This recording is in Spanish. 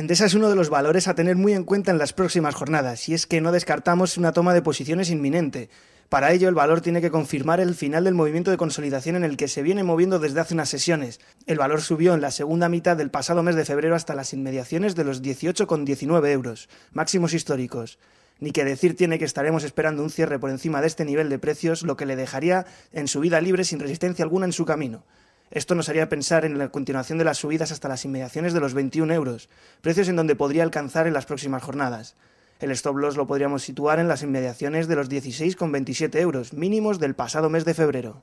Endesa es uno de los valores a tener muy en cuenta en las próximas jornadas, y es que no descartamos una toma de posiciones inminente. Para ello, el valor tiene que confirmar el final del movimiento de consolidación en el que se viene moviendo desde hace unas sesiones. El valor subió en la segunda mitad del pasado mes de febrero hasta las inmediaciones de los 18,19 euros, máximos históricos. Ni que decir tiene que estaremos esperando un cierre por encima de este nivel de precios, lo que le dejaría en su vida libre sin resistencia alguna en su camino. Esto nos haría pensar en la continuación de las subidas hasta las inmediaciones de los 21 euros, precios en donde podría alcanzar en las próximas jornadas. El stop loss lo podríamos situar en las inmediaciones de los 16,27 euros mínimos del pasado mes de febrero.